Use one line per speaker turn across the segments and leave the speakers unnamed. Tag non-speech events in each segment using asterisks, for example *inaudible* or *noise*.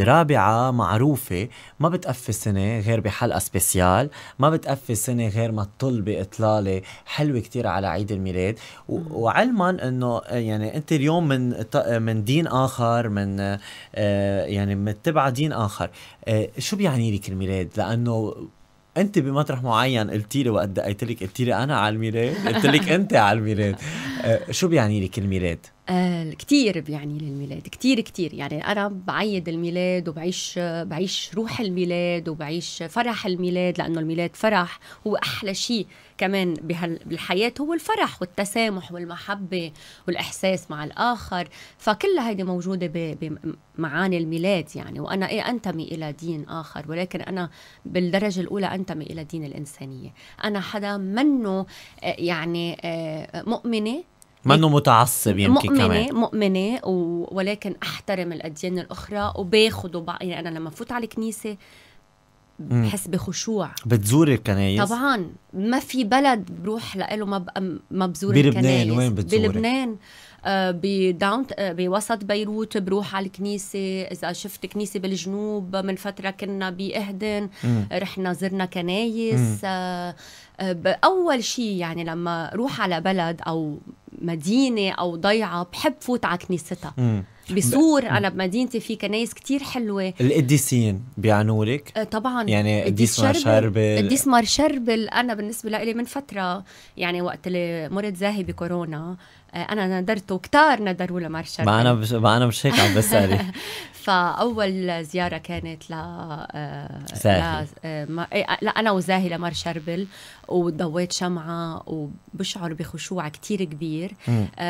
رابعة معروفة ما بتقفي سنة غير بحلقة سبيسيال ما بتقفي سنة غير ما تطل بإطلالة حلوة كتير على عيد الميلاد وعلما أنه يعني أنت اليوم من من دين آخر من آه، يعني متبعة دين آخر آه، شو بيعني لك الميلاد لأنه انت بمطرح معين قلتي لي وقت دقيت لك قلتي لي انا على الميلاد قلت لك انت على الميلاد آه، شو بيعني لك الميلاد
آه، كتير بيعني للميلاد كتير كتير يعني أنا بعيد الميلاد وبعيش بعيش روح الميلاد وبعيش فرح الميلاد لأنه الميلاد فرح هو أحلى شيء كمان بالحياة هو الفرح والتسامح والمحبة والإحساس مع الآخر فكل هيدي موجودة بمعاني الميلاد يعني وأنا إيه أنتمي إلى دين آخر ولكن أنا بالدرجة الأولى أنتمي إلى دين الإنسانية أنا حدا منه آه، يعني آه، مؤمنة
منه متعصب يمكن مؤمنة كمان
مؤمنة مؤمنه ولكن أحترم الأديان الأخرى وباخذ بقى يعني أنا لما فوت على الكنيسة بحس بخشوع
بتزوري الكنايس طبعا
ما في بلد بروح لإله ما ما بزور بلبنان وين بتزور بلبنان آه، بداون آه، بوسط بيروت بروح على الكنيسه اذا شفت كنيسه بالجنوب من فتره كنا باهدن رحنا زرنا كنايس آه، اول شيء يعني لما روح على بلد او مدينه او ضيعه بحب فوت على كنيستها
مم. بسور انا
بمدينتي في كنايس كتير حلوه
القديسين بيعنوا لك
آه، طبعا يعني قديس مار شربل قديس مار شربل انا بالنسبه لي من فتره يعني وقت اللي مرض زاهي بكورونا آه، انا ندرته كتار ندروا لمار ما انا
ما انا مش هيك عم بسالي *laughs*
فاول زياره كانت ل زاهي آه، إيه، آه، لا انا وزاهي لمار شربل وضويت شمعه وبشعر بخشوع كتير كبير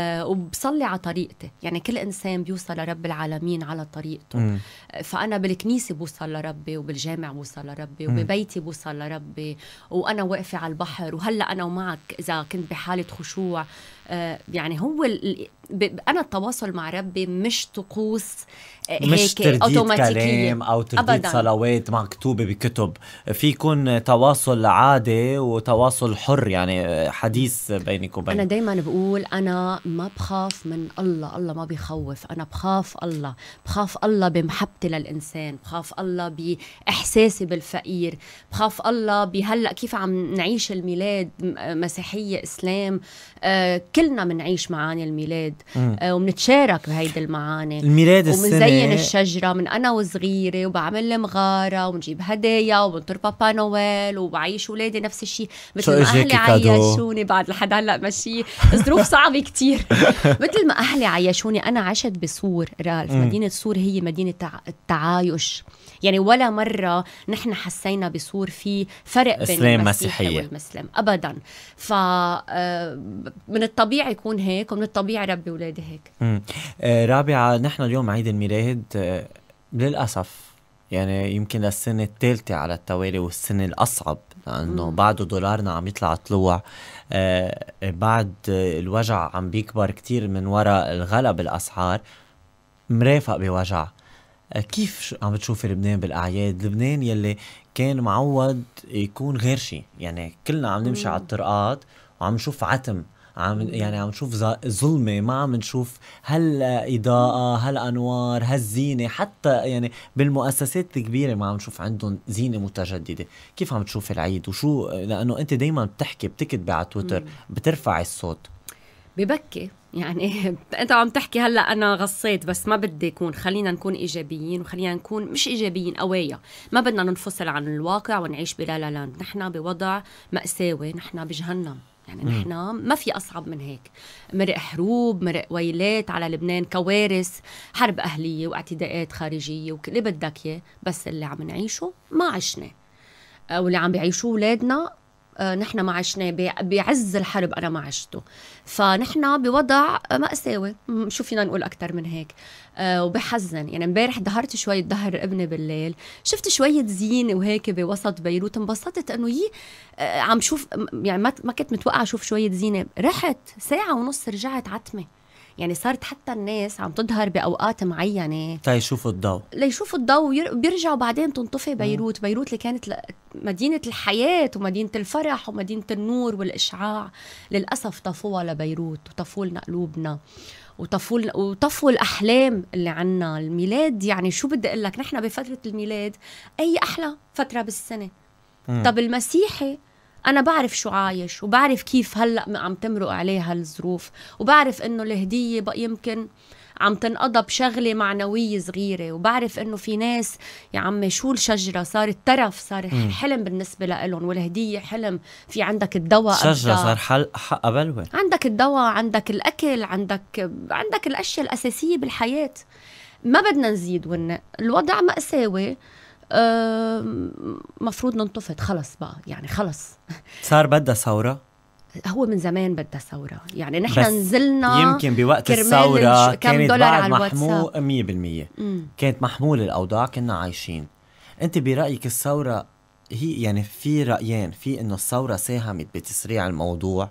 وبصلي على طريقتي يعني كل انسان بيوصل لرب العالمين على طريقته م. فانا بالكنيسه بوصل لربي وبالجامع بوصل لربي وببيتي بوصل لربي وانا واقفه على البحر وهلا انا ومعك اذا كنت بحاله خشوع آه، يعني هو انا التواصل مع ربي مش طقوس آه، مش ترديد كلام او ترديد أبداً. صلوات
مكتوبه بكتب في يكون تواصل عادي وتواصل حر يعني حديث بينك وبين انا
دائما بقول انا ما بخاف من الله الله ما بيخوف انا بخاف الله بخاف الله بمحبتي للانسان بخاف الله باحساسي بالفقير بخاف الله بهلا كيف عم نعيش الميلاد آه، مسيحيه اسلام آه كلنا بنعيش معاني الميلاد آه وبنتشارك بهيدي المعاني الميلاد السنة الشجرة من أنا وصغيرة وبعمل لي مغارة وبنجيب هدايا وبنطر بابا نويل وبعيش ولادي نفس الشيء *laughs* مثل ما أهلي عيشوني بعد لحد هلا ماشي ظروف صعبة كتير مثل ما أهلي عيشوني أنا عشت بسور رالف مم. مدينة سور هي مدينة التعايش يعني ولا مرة نحن حسينا بصور في فرق بين المسيحية والمسلم أبدا ف آه، من الطب الطبيعي يكون هيك ومن الطبيعي ربي اولادي هيك
آه رابعه نحن اليوم عيد الميلاد آه للاسف يعني يمكن للسنه الثالثه على التوالي والسنه الاصعب لانه بعده دولارنا عم يطلع طلوع آه بعد الوجع عم بيكبر كتير من وراء الغلا بالاسعار مرافق بوجع آه، كيف عم بتشوفي لبنان بالاعياد لبنان يلي كان معود يكون غير شيء يعني كلنا عم نمشي على الطرقات وعم نشوف عتم عم يعني عم نشوف ظلمه ما عم نشوف هل اضاءه هل انوار هالزينه حتى يعني بالمؤسسات الكبيره ما عم نشوف عندهم زينه متجدده كيف عم تشوف العيد وشو لانه انت دائما بتحكي بتكتبي على تويتر بترفعي الصوت
ببكي يعني *laughs* انت عم تحكي هلا انا غصيت بس ما بدي يكون خلينا نكون ايجابيين وخلينا نكون مش ايجابيين قوية ما بدنا ننفصل عن الواقع ونعيش بلا لا لاند نحن بوضع ماساوي نحن بجهنم يعني نحن ما في أصعب من هيك مرق حروب مرق ويلات على لبنان كوارث حرب أهلية واعتداءات خارجية وكل بدك إياه بس اللي عم نعيشه ما عشناه آه، واللي عم بيعيشوه أولادنا آه، نحن ما عشناه بعز الحرب انا ما عشته فنحن بوضع مأساوي شو فينا نقول اكثر من هيك آه، وبحزن يعني امبارح ظهرت شوي ظهر ابني بالليل شفت شوية زينة وهيك بوسط بيروت انبسطت انه يي آه، عم شوف يعني ما كنت متوقعة اشوف شوية زينة رحت ساعة ونص رجعت عتمة يعني صارت حتى الناس عم تظهر باوقات معينه
ليشوفوا الضوء
ليشوفوا الضوء وبيرجعوا بعدين تنطفي بيروت بيروت اللي كانت مدينه الحياه ومدينه الفرح ومدينه النور والاشعاع للاسف طفوها لبيروت وطفوا لنا قلوبنا وطفوا وطفوا الاحلام اللي عنا الميلاد يعني شو بدي اقول لك نحن بفتره الميلاد اي احلى فتره بالسنه مم. طب المسيحي انا بعرف شو عايش وبعرف كيف هلا عم تمرق عليه هالظروف وبعرف انه الهديه يمكن عم تنقضى بشغلة معنوية صغيرة وبعرف إنه في ناس يا عمي شو الشجرة صارت ترف صار حلم بالنسبة لهم والهدية حلم في عندك الدواء شجرة صار
حل حقها بلوى
عندك الدواء عندك الأكل عندك عندك الأشياء الأساسية بالحياة ما بدنا نزيد ون الوضع مأساوي مفروض ننتفض خلص بقى يعني خلص
صار بدها ثوره
هو من زمان بدها ثورة يعني نحن نزلنا يمكن بوقت الثورة كانت دولار على
محمول 100% كانت محمول الأوضاع كنا عايشين أنت برأيك الثورة هي يعني في رأيين في إنه الثورة ساهمت بتسريع الموضوع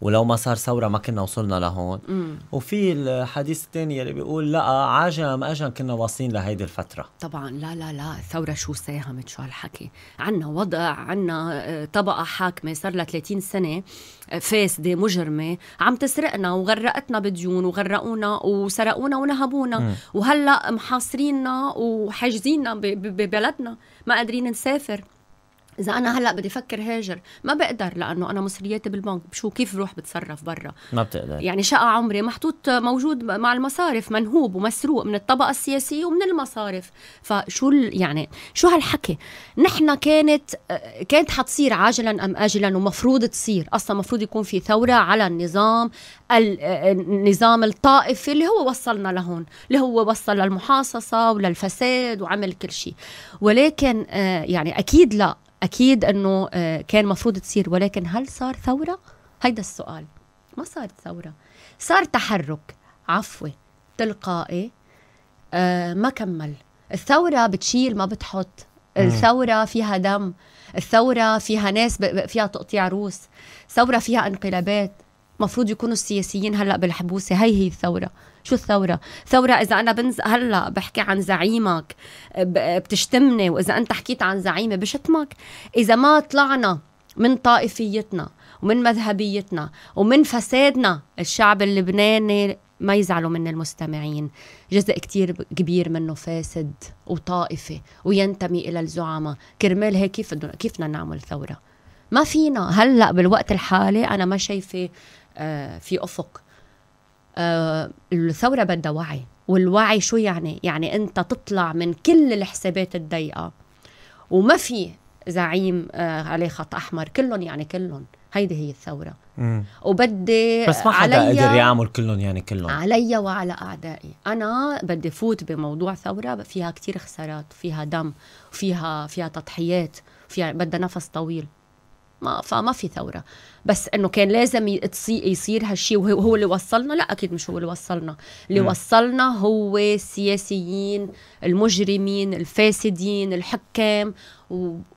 ولو ما صار ثوره ما كنا وصلنا لهون مم. وفي الحديث الثاني اللي بيقول لا عجم اجم كنا واصلين لهيدي الفتره
طبعا لا لا لا الثوره شو ساهمت شو هالحكي عنا وضع عنا آه، طبقه حاكمه صار لها 30 سنه آه، فاسده مجرمه عم تسرقنا وغرقتنا بديون وغرقونا وسرقونا ونهبونا مم. وهلا محاصريننا وحاجزيننا ببلدنا ما قادرين نسافر اذا انا هلا بدي افكر هاجر ما بقدر لانه انا مصرياتي بالبنك شو كيف بروح بتصرف برا
ما بتقدر يعني
شقه عمري محطوط موجود مع المصارف منهوب ومسروق من الطبقه السياسيه ومن المصارف فشو يعني شو هالحكي نحن كانت كانت حتصير عاجلا ام اجلا ومفروض تصير اصلا مفروض يكون في ثوره على النظام النظام الطائفي اللي هو وصلنا لهون اللي هو وصل للمحاصصه وللفساد وعمل كل شيء ولكن آه، يعني اكيد لا اكيد انه آه، كان مفروض تصير ولكن هل صار ثوره هيدا السؤال ما صارت ثوره صار تحرك عفوي تلقائي آه، ما كمل الثوره بتشيل ما بتحط الثوره فيها دم الثوره فيها ناس فيها تقطيع روس ثوره فيها انقلابات مفروض يكونوا السياسيين هلا بالحبوسه هي هي الثوره شو الثوره ثوره اذا انا بنز هلا بحكي عن زعيمك بتشتمني واذا انت حكيت عن زعيمي بشتمك اذا ما طلعنا من طائفيتنا ومن مذهبيتنا ومن فسادنا الشعب اللبناني ما يزعلوا من المستمعين جزء كتير كبير منه فاسد وطائفي وينتمي إلى الزعماء كرمال هيك كيف كيف بدنا نعمل ثورة ما فينا هلأ بالوقت الحالي أنا ما شايفة آه، في أفق آه، الثوره بدها وعي والوعي شو يعني يعني انت تطلع من كل الحسابات الضيقه وما في زعيم آه، عليه خط احمر كلهم يعني كلهم هيدي هي الثورة وبدي بس ما حدا قدر يعمل
كلهم يعني كلهم
علي وعلى أعدائي أنا بدي فوت بموضوع ثورة فيها كتير خسارات فيها دم فيها فيها تضحيات فيها بدها نفس طويل ما فما في ثوره بس انه كان لازم يصير هالشيء وهو اللي وصلنا لا اكيد مش هو اللي وصلنا اللي م. وصلنا هو السياسيين المجرمين الفاسدين الحكام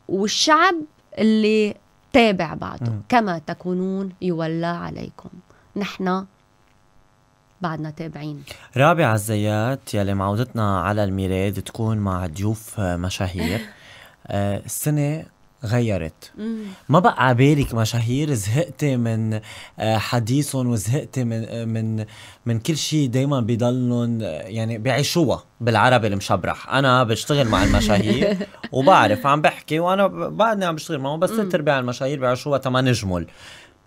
والشعب اللي تابع بعده م. كما تكونون يولى عليكم نحن بعدنا تابعين
رابعة الزيات يلي معودتنا على الميلاد تكون مع ضيوف مشاهير *laughs* آه، السنة غيرت ما بقى عبالك مشاهير زهقتي من آه، حديثهم وزهقتي من آه، من من كل شيء دائما بضلهم آه، يعني بيعيشوها بالعربي المشبرح انا بشتغل مع المشاهير *laughs* وبعرف عم بحكي وانا بعدني عم بشتغل معهم بس ثلاث ارباع المشاهير بيعيشوها تما نجمل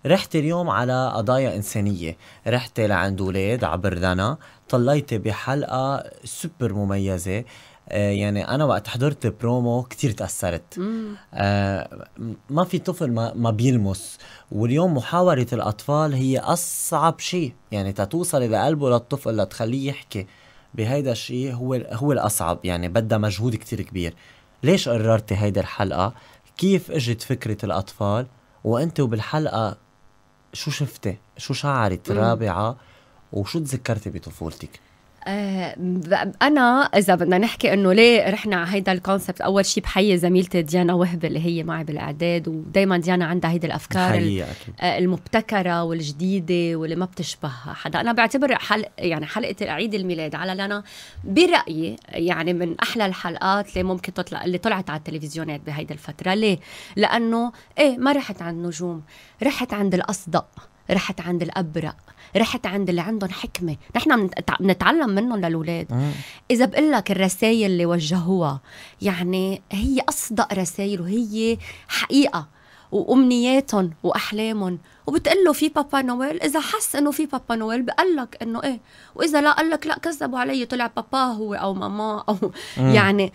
رحت اليوم على قضايا إنسانية رحت لعند اولاد عبر دنا طليتي بحلقة سوبر مميزة آه، يعني انا وقت حضرت برومو كثير تاثرت آه، ما في طفل ما, ما بيلمس واليوم محاوره الاطفال هي اصعب شيء يعني تتوصلي لقلبه للطفل لتخليه يحكي بهيدا الشيء هو هو الاصعب يعني بدها مجهود كثير كبير ليش قررتي هيدا الحلقه كيف اجت فكره الاطفال وانت وبالحلقه شو شفتي شو شعرت رابعه وشو تذكرتي بطفولتك
آه، انا اذا بدنا نحكي انه ليه رحنا على هيدا الكونسبت اول شيء بحيي زميلتي ديانا وهبه اللي هي معي بالاعداد ودائما ديانا عندها هيدي الافكار آه، المبتكره والجديده واللي ما بتشبه حدا انا بعتبر حلق يعني حلقه عيد الميلاد على لنا برايي يعني من احلى الحلقات اللي ممكن تطلع اللي طلعت على التلفزيونات بهيدي الفتره ليه لانه ايه ما رحت عند نجوم رحت عند الاصدق رحت عند الابرق رحت عند اللي عندهم حكمه نحن بنتعلم منهم للاولاد آه. اذا بقول لك الرسائل اللي وجهوها يعني هي اصدق رسائل وهي حقيقه وامنياتهم واحلامهم وبتقول له في بابا نويل اذا حس انه في بابا نويل بقول لك انه ايه واذا لا قال لك لا كذبوا علي طلع بابا هو او ماما او مم. يعني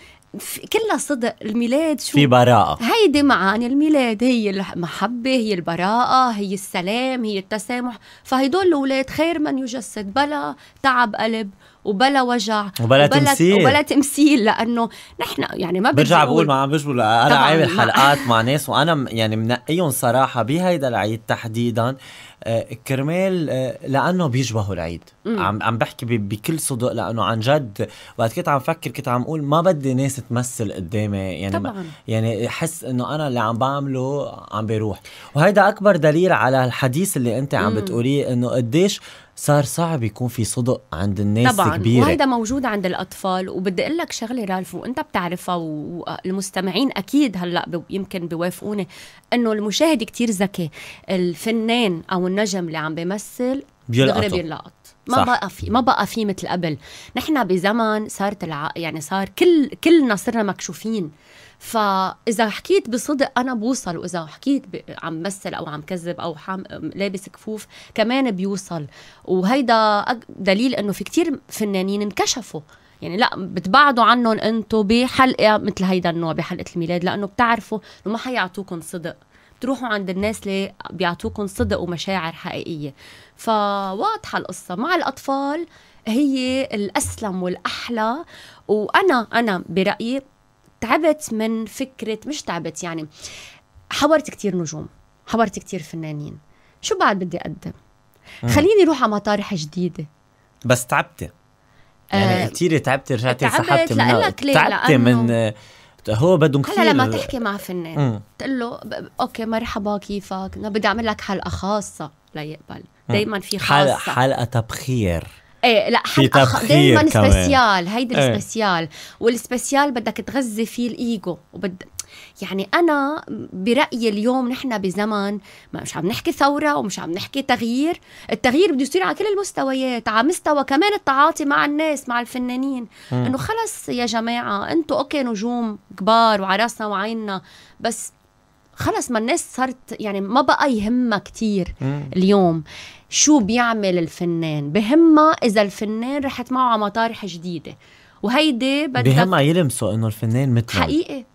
كلها صدق الميلاد شو في براءة هيدي معاني الميلاد هي المحبة هي البراءة هي السلام هي التسامح فهيدول الأولاد خير من يجسد بلا تعب قلب وبلا وجع وبلا, وبلا تمثيل وبلا تمثيل لانه نحن يعني ما برجع بقول ما
عم بجبل انا عامل حلقات مع *laughs* ناس وانا يعني منقيهم صراحه بهيدا العيد تحديدا تحديدا آه، كرمال آه، لانه بيشبهوا العيد عم عم بحكي بكل صدق لانه عن جد وقت كنت عم فكر كنت عم اقول ما بدي ناس تمثل قدامي يعني طبعا. يعني احس انه انا اللي عم بعمله عم بيروح وهيدا اكبر دليل على الحديث اللي انت عم بتقوليه انه قديش صار صعب يكون في صدق عند الناس طبعا كبيرة وهيدا
موجود عند الأطفال وبدي أقول لك شغلة رالف وأنت بتعرفها والمستمعين أكيد هلأ يمكن بيوافقوني أنه المشاهد كتير ذكي الفنان أو النجم اللي عم بيمثل
بيلقط بيلقط
ما صح. بقى في ما بقى في مثل قبل نحن بزمن صارت الع... يعني صار كل كلنا صرنا مكشوفين فاذا حكيت بصدق انا بوصل واذا حكيت ب... عم مثل او عم كذب او حم... لابس كفوف كمان بيوصل وهيدا دليل انه في كتير فنانين انكشفوا يعني لا بتبعدوا عنهم انتم بحلقه مثل هيدا النوع بحلقه الميلاد لانه بتعرفوا انه ما حيعطوكم صدق تروحوا عند الناس اللي بيعطوكم صدق ومشاعر حقيقيه فواضحه القصه مع الاطفال هي الاسلم والاحلى وانا انا برايي تعبت من فكره مش تعبت يعني حورت كتير نجوم حورت كتير فنانين شو بعد بدي اقدم خليني اروح على مطارح جديده
بس تعبتي يعني آه تعبتي رجعتي سحبتي من تعبتي لأنه... من هو بدهم كثير هلا لما تحكي مع فنان
تقول له اوكي مرحبا كيفك انا بدي اعمل لك حلقه خاصه ليقبل دائما في خاصه حلقه,
حلقة تبخير
ايه لا حلقه دائما سبيسيال هيدي إيه. السبيسيال والسبيسيال بدك تغذي فيه الايجو وبد يعني أنا برأيي اليوم نحن بزمن ما مش عم نحكي ثورة ومش عم نحكي تغيير التغيير بده يصير على كل المستويات على مستوى كمان التعاطي مع الناس مع الفنانين انه خلص يا جماعة انتم اوكي نجوم كبار وعلى راسنا وعيننا بس خلص ما الناس صارت يعني ما بقى يهمها كتير اليوم شو بيعمل الفنان بهمها اذا الفنان رحت معه على مطارح جديده وهيدي بدها بهمها
يلمسوا انه الفنان مثله
حقيقي